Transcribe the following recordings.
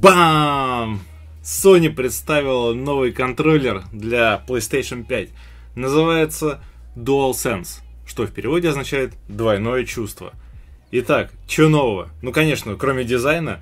Бам! Sony представила новый контроллер для PlayStation 5. Называется DualSense, что в переводе означает «двойное чувство». Итак, что нового? Ну, конечно, кроме дизайна.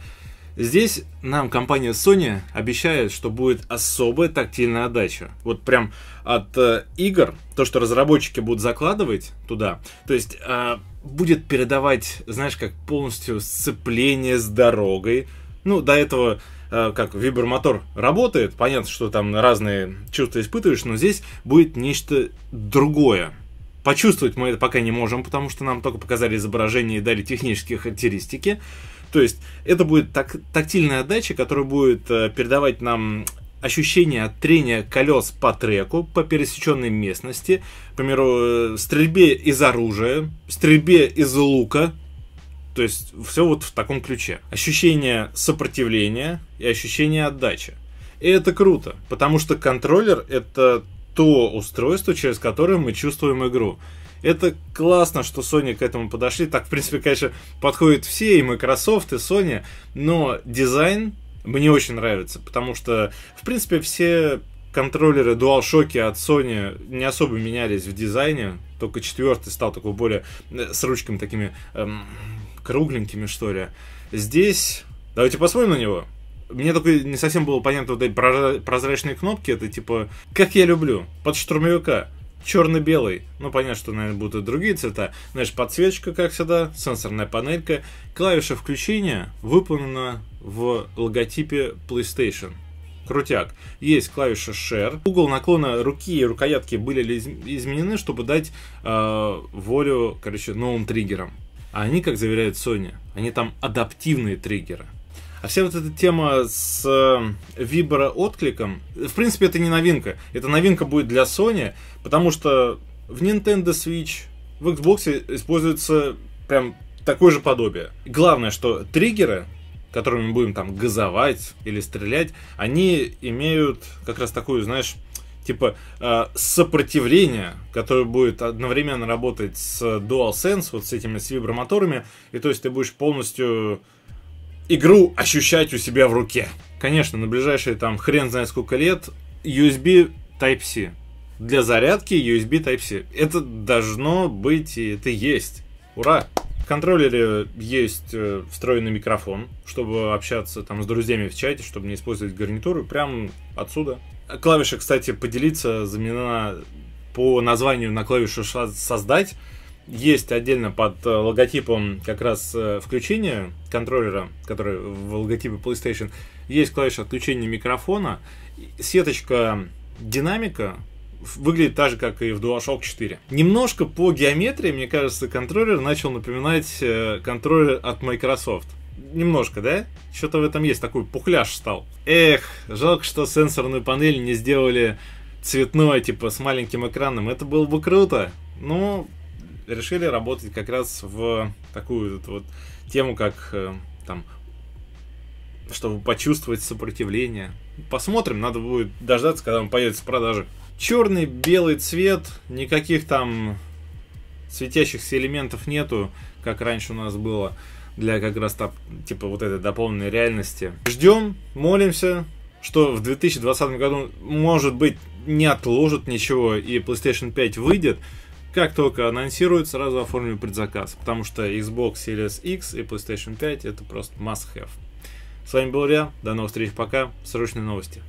Здесь нам компания Sony обещает, что будет особая тактильная отдача. Вот прям от э, игр, то, что разработчики будут закладывать туда. То есть э, будет передавать, знаешь, как полностью сцепление с дорогой. Ну, до этого э, как вибромотор работает, понятно, что там разные чувства испытываешь, но здесь будет нечто другое. Почувствовать мы это пока не можем, потому что нам только показали изображение и дали технические характеристики. То есть это будет так, тактильная отдача, которая будет э, передавать нам ощущение от трения колес по треку, по пересеченной местности, к примеру, э, стрельбе из оружия, стрельбе из лука, то есть все вот в таком ключе. Ощущение сопротивления и ощущение отдачи. И это круто, потому что контроллер это то устройство, через которое мы чувствуем игру. Это классно, что Sony к этому подошли. Так, в принципе, конечно, подходят все, и Microsoft, и Sony, но дизайн мне очень нравится, потому что, в принципе, все контроллеры DualShock от Sony не особо менялись в дизайне, только четвертый стал такой более э, с ручками такими эм, кругленькими, что ли. Здесь... Давайте посмотрим на него. Мне только не совсем было понятно вот эти прозрачные кнопки, это типа, как я люблю, под штурмовика черно-белый. Ну, понятно, что, наверное, будут и другие цвета. Знаешь, подсвечка, как всегда, сенсорная панелька. Клавиша включения выполнена в логотипе PlayStation. Крутяк. Есть клавиша Share. Угол наклона руки и рукоятки были изменены, чтобы дать э, волю, короче, новым триггерам. А они, как заверяет Sony, они там адаптивные триггеры. А вся вот эта тема с э, вибро-откликом, в принципе, это не новинка. Это новинка будет для Sony, потому что в Nintendo Switch, в Xbox используется прям такое же подобие. Главное, что триггеры, которыми мы будем там газовать или стрелять, они имеют как раз такую, знаешь, типа э, сопротивление, которое будет одновременно работать с DualSense, вот с этими с вибромоторами, и то есть ты будешь полностью игру ощущать у себя в руке. Конечно, на ближайшие там хрен знает сколько лет USB Type-C. Для зарядки USB Type-C. Это должно быть и это есть. Ура! В контроллере есть э, встроенный микрофон, чтобы общаться там с друзьями в чате, чтобы не использовать гарнитуру, прям отсюда. Клавиша, кстати, поделиться заменена по названию на клавишу создать есть отдельно под э, логотипом как раз э, включения контроллера, который в логотипе PlayStation, есть клавиша отключения микрофона, сеточка динамика выглядит так же, как и в DualShock 4. Немножко по геометрии, мне кажется, контроллер начал напоминать э, контроллер от Microsoft. Немножко, да? Что-то в этом есть, такой пухляж стал. Эх, жалко, что сенсорную панель не сделали цветной, типа, с маленьким экраном. Это было бы круто. Ну, решили работать как раз в такую вот, вот тему, как э, там, чтобы почувствовать сопротивление. Посмотрим, надо будет дождаться, когда он появится в продаже. Черный, белый цвет, никаких там светящихся элементов нету, как раньше у нас было для как раз там, типа вот этой дополненной реальности. Ждем, молимся, что в 2020 году, может быть, не отложат ничего и PlayStation 5 выйдет, как только анонсируют, сразу оформлю предзаказ, потому что Xbox Series X и PlayStation 5 это просто must-have. С вами был Илья, до новых встреч, пока, срочные новости.